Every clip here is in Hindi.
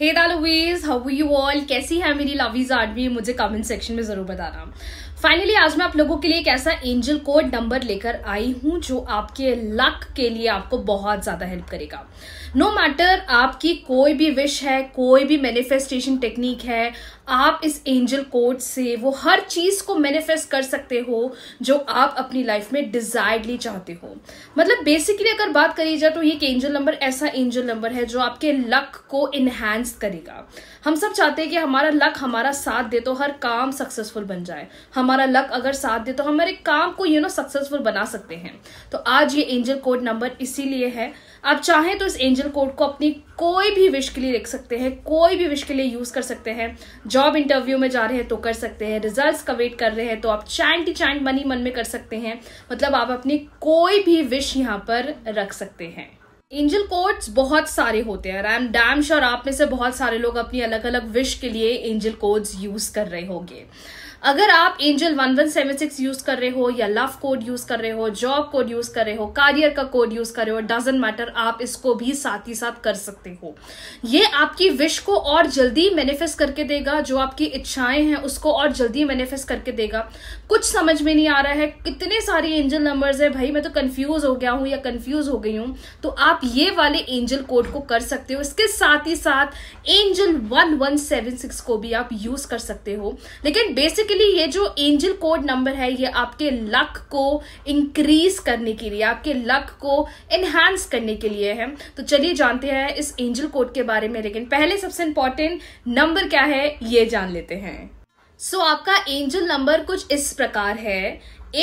हे दालोवीज हाउ यू ऑल कैसी है मेरी लवीज आर्मी मुझे कमेंट सेक्शन में ज़रूर बताना फाइनली आज मैं आप लोगों के लिए एक ऐसा एंजल कोड नंबर लेकर आई हूं जो आपके लक के लिए आपको बहुत ज़्यादा हेल्प करेगा नो no मैटर आपकी कोई भी विश है कोई भी मैनिफेस्टेशन टेक्निक है आप इस एंजल कोड से वो हर चीज़ को मैनिफेस्ट कर सकते हो जो आप अपनी लाइफ में डिज़ायर्डली चाहते हो मतलब बेसिकली अगर बात करी जाए तो ये एक एंजल नंबर ऐसा एंजल नंबर है जो आपके लक को इनहेंस करेगा हम सब चाहते हैं कि हमारा लक हमारा साथ दे तो हर काम सक्सेसफुल बन जाए हमारा लक अगर साथ दे तो हमारे काम को यू नो सक्सेसफुल बना सकते हैं तो आज ये एंजल कोड नंबर इसीलिए है आप चाहें तो इस एंजल कोड को अपनी कोई भी विश के लिए लिख सकते हैं कोई भी विश के लिए यूज़ कर सकते हैं जॉब इंटरव्यू में जा रहे हैं तो कर सकते हैं रिजल्ट्स का वेट कर रहे हैं तो आप चैंट टी चैंट मनी मन में कर सकते हैं मतलब आप अपनी कोई भी विश यहाँ पर रख सकते हैं एंजल कोट्स बहुत सारे होते हैं आई एम डैम श्योर आप में से बहुत सारे लोग अपनी अलग अलग विश के लिए एंजल कोड्स यूज कर रहे होंगे अगर आप angel one one seven six use कर रहे हो या लव कोड यूज कर रहे हो जॉब कोड यूज कर रहे हो करियर का कोड यूज कर रहे हो डजेंट मैटर आप इसको भी साथ ही साथ कर सकते हो ये आपकी विश को और जल्दी मैनिफेस्ट करके देगा जो आपकी इच्छाएं हैं उसको और जल्दी मैनिफेस्ट करके देगा कुछ समझ में नहीं आ रहा है कितने सारे एंजल नंबर्स है भाई मैं तो कंफ्यूज हो गया हूं या कंफ्यूज हो गई हूं तो आप आप ये वाले एंजल कोड को कर सकते हो इसके साथ ही साथ angel one one seven six को भी आप यूज कर सकते हो लेकिन बेसिकली ये जो एंजल कोड नंबर है ये आपके लक को इंक्रीज करने के लिए आपके लक को एनहांस करने के लिए है तो चलिए जानते हैं इस एंजल कोड के बारे में लेकिन पहले सबसे इंपॉर्टेंट नंबर क्या है ये जान लेते हैं सो so, आपका एंजल नंबर कुछ इस प्रकार है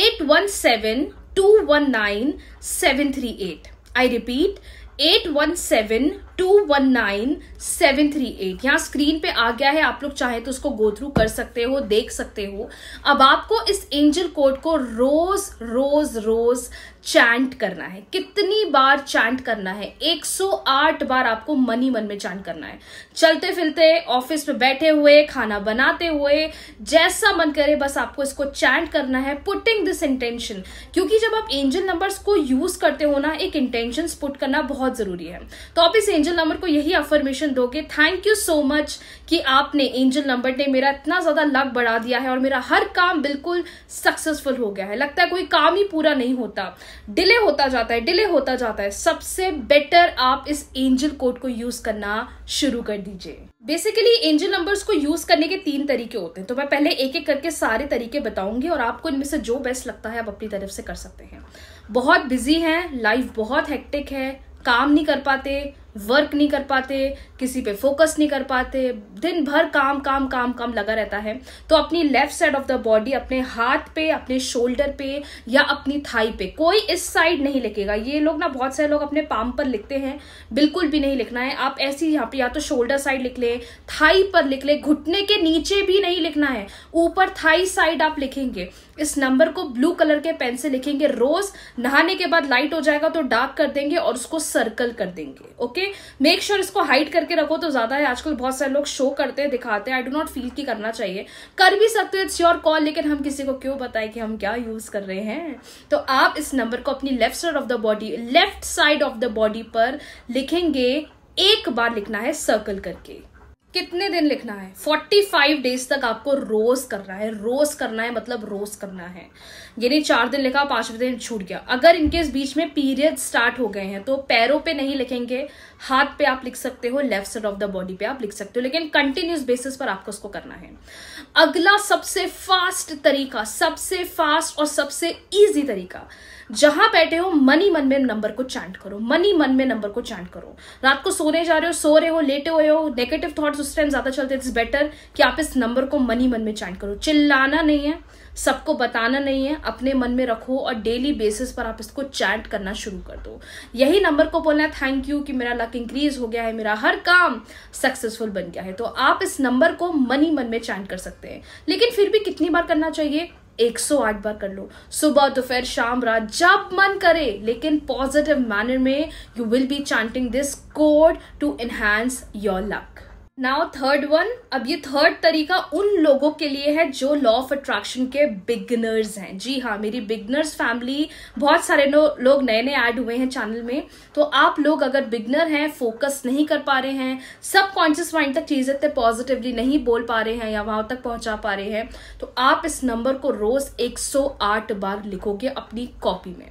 eight one seven two one nine seven three eight I repeat, 817 two one nine seven three eight यहाँ स्क्रीन पे आ गया है आप लोग चाहे तो उसको गो थ्रू कर सकते हो देख सकते हो अब आपको इस एंजल कोड को रोज रोज रोज चैंट करना है कितनी बार चैंट करना है 108 बार आपको मनी मन में चैंट करना है चलते फिरते ऑफिस में बैठे हुए खाना बनाते हुए जैसा मन करे बस आपको इसको चैंट करना है पुटिंग दिस इंटेंशन क्योंकि जब आप एंजल नंबर्स को यूज करते हो ना एक इंटेंशन पुट करना बहुत जरूरी है तो आप इस एंजल एंजल नंबर को यही अफर्मेशन दोगे थैंक यू सो मच कि आपने एंजल नंबर ने मेरा इतना ज़्यादा लक बढ़ा दिया है और मेरा हर काम बिल्कुल सक्सेसफुल हो गया है लगता है कोई काम ही पूरा नहीं होता डिले होता जाता है डिले होता जाता है सबसे बेटर आप इस एंजल कोड को यूज़ करना शुरू कर दीजिए बेसिकली एंजल नंबर्स को यूज करने के तीन तरीके होते हैं तो मैं पहले एक एक करके सारे तरीके बताऊंगी और आपको इनमें से जो बेस्ट लगता है आप अपनी तरफ से कर सकते हैं बहुत बिजी हैं लाइफ बहुत हेक्टिक है काम नहीं कर पाते वर्क नहीं कर पाते किसी पे फोकस नहीं कर पाते दिन भर काम काम काम काम लगा रहता है तो अपनी left side of the body अपने हाथ पे अपने शोल्डर पे या अपनी थाई पे कोई इस साइड नहीं लिखेगा ये लोग ना बहुत सारे लोग अपने पाम पर लिखते हैं बिल्कुल भी नहीं लिखना है आप ऐसी यहाँ पे या तो शोल्डर साइड लिख ले थाई पर लिख लें घुटने के नीचे भी नहीं लिखना है ऊपर थाई साइड आप लिखेंगे इस नंबर को ब्लू कलर के पेन से लिखेंगे रोज नहाने के बाद लाइट हो जाएगा तो डार्क कर देंगे और उसको सर्कल कर देंगे ओके मेक श्योर इसको हाइड करके रखो तो ज्यादा है आजकल बहुत सारे लोग शो करते हैं दिखाते हैं आई डो नॉट फील की करना चाहिए कर भी सकते हो इट्स योर कॉल लेकिन हम किसी को क्यों बताएं कि हम क्या यूज कर रहे हैं तो आप इस नंबर को अपनी left side of the body left side of the body पर लिखेंगे एक बार लिखना है सर्कल करके कितने दिन लिखना है 45 डेज तक आपको रोज करना है रोज करना है मतलब रोज करना है यानी चार दिन लिखा पांचवें दिन छूट गया अगर इनके बीच में पीरियड स्टार्ट हो गए हैं तो पैरों पे नहीं लिखेंगे हाथ पे आप लिख सकते हो left side of the body पे आप लिख सकते हो लेकिन कंटिन्यूस बेसिस पर आपको उसको करना है अगला सबसे फास्ट तरीका सबसे फास्ट और सबसे ईजी तरीका जहां बैठे हो मनी मन में नंबर को चैंट करो मनी मन में नंबर को चैंट करो रात को सोने जा रहे हो सो रहे हो लेटे हुए हो नेगेटिव थॉट्स उस टाइम ज्यादा चलते इट्स बेटर कि आप इस नंबर को मनी मन में चैंट करो चिल्लाना नहीं है सबको बताना नहीं है अपने मन में रखो और डेली बेसिस पर आप इसको चैट करना शुरू कर दो यही नंबर को बोलना है थैंक यू कि मेरा लक इंक्रीज हो गया है मेरा हर काम सक्सेसफुल बन गया है तो आप इस नंबर को मन ही मन में चैट कर सकते हैं लेकिन फिर भी कितनी बार करना चाहिए 108 बार कर लो सुबह दोपहर शाम रात जब मन करे लेकिन पॉजिटिव मैनर में you will be chanting this code to enhance your luck now third one अब ये थर्ड तरीका उन लोगों के लिए है जो लॉ ऑफ अट्रैक्शन के बिगनर्स हैं जी हाँ मेरी बिगनर्स फैमिली बहुत सारे लोग नए नए ऐड हुए हैं चैनल में तो आप लोग अगर बिगनर हैं फोकस नहीं कर पा रहे हैं सब कॉन्शियस माइंड तक चीज़ें इतने पॉजिटिवली नहीं बोल पा रहे हैं या वहां तक पहुंचा पा रहे हैं तो आप इस नंबर को रोज़ एक बार लिखोगे अपनी कॉपी में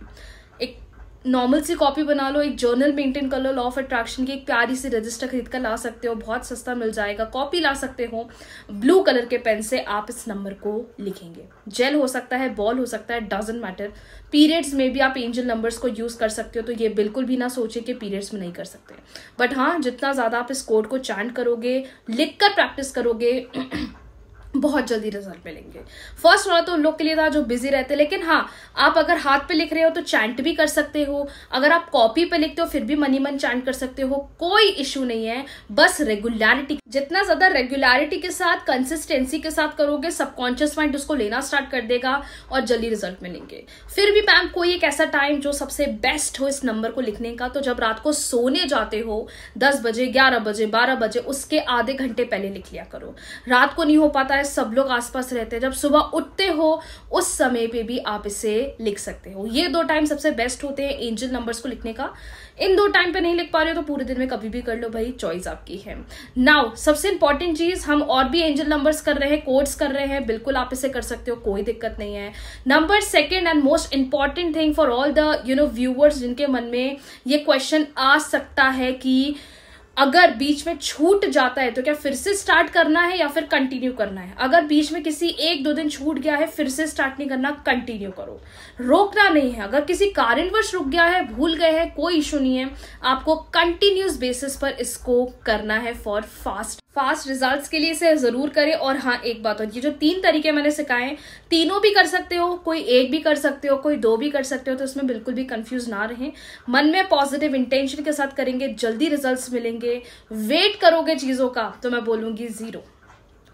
नॉर्मल सी कॉपी बना लो एक जर्नल मेंटेन कर लो लॉ ऑफ अट्रैक्शन की एक प्यारी सी रजिस्टर खरीद कर ला सकते हो बहुत सस्ता मिल जाएगा कॉपी ला सकते हो ब्लू कलर के पेन से आप इस नंबर को लिखेंगे जेल हो सकता है बॉल हो सकता है डजेंट मैटर पीरियड्स में भी आप एंजल नंबर्स को यूज़ कर सकते हो तो ये बिल्कुल भी ना सोचे कि पीरियड्स में नहीं कर सकते बट हाँ जितना ज़्यादा आप इस कोड को चैंट करोगे लिख कर प्रैक्टिस करोगे बहुत जल्दी रिजल्ट मिलेंगे फर्स्ट वाला तो उन लोग के लिए था जो बिजी रहते हैं लेकिन हाँ आप अगर हाथ पे लिख रहे हो तो चैंट भी कर सकते हो अगर आप कॉपी पे लिखते हो फिर भी मनी मन चैंट कर सकते हो कोई इशू नहीं है बस रेगुलरिटी जितना ज्यादा रेगुलरिटी के साथ कंसिस्टेंसी के साथ करोगे सबकॉन्शियस माइंड उसको लेना स्टार्ट कर देगा और जल्दी रिजल्ट मिलेंगे फिर भी मैम कोई एक ऐसा टाइम जो सबसे बेस्ट हो इस नंबर को लिखने का तो जब रात को सोने जाते हो दस बजे ग्यारह बजे बारह बजे उसके आधे घंटे पहले लिख लिया करो रात को नहीं हो पाता है सब लोग आसपास रहते हैं जब सुबह उठते हो उस समय पे भी आप इसे लिख सकते हो ये दो टाइम सबसे बेस्ट होते हैं एंजल नंबर्स को लिखने का इन दो टाइम पे नहीं लिख पा रहे हो तो पूरे दिन में कभी भी कर लो भाई चॉइस आपकी है नाउ सबसे इंपॉर्टेंट चीज हम और भी एंजल नंबर्स कर रहे हैं कोड्स कर रहे हैं बिल्कुल आप इसे कर सकते हो कोई दिक्कत नहीं है number second and most important thing for all the you know viewers जिनके मन में ये क्वेश्चन आ सकता है कि अगर बीच में छूट जाता है तो क्या फिर से स्टार्ट करना है या फिर कंटिन्यू करना है अगर बीच में किसी एक दो दिन छूट गया है फिर से स्टार्ट नहीं करना कंटिन्यू करो रोकना नहीं है अगर किसी कारणवश रुक गया है भूल गए हैं कोई इशू नहीं है आपको कंटिन्यूस बेसिस पर इसको करना है फॉर फास्ट फास्ट रिजल्ट्स के लिए इसे ज़रूर करें और हाँ एक बात और ये जो तीन तरीके मैंने सिखाए तीनों भी कर सकते हो कोई एक भी कर सकते हो कोई दो भी कर सकते हो तो उसमें बिल्कुल भी कंफ्यूज ना रहें मन में पॉजिटिव इंटेंशन के साथ करेंगे जल्दी रिजल्ट्स मिलेंगे वेट करोगे चीज़ों का तो मैं बोलूंगी ज़ीरो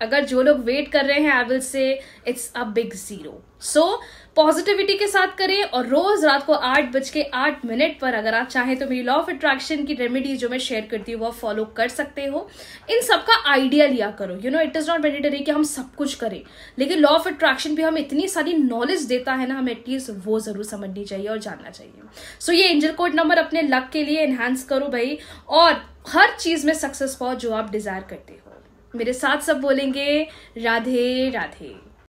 अगर जो लोग वेट कर रहे हैं I will say it's a big zero so positivity के साथ करें और रोज रात को आठ बज के आठ मिनट पर अगर आप चाहें तो मेरी लॉ ऑफ अट्रैक्शन की रेमेडी जो मैं शेयर करती हूँ वह फॉलो कर सकते हो इन सब का आइडिया लिया करो you know it is not mandatory कि हम सब कुछ करें लेकिन लॉ ऑफ अट्रैक्शन भी हम इतनी सारी नॉलेज देता है ना हमें एटलीस्ट वो ज़रूर समझनी चाहिए और जानना चाहिए सो so, ये एंजल कोड नंबर अपने लक के लिए इन्हांस करो भाई और हर चीज़ में सक्सेस पाओ जो आप डिज़ायर करते हो मेरे साथ सब बोलेंगे राधे राधे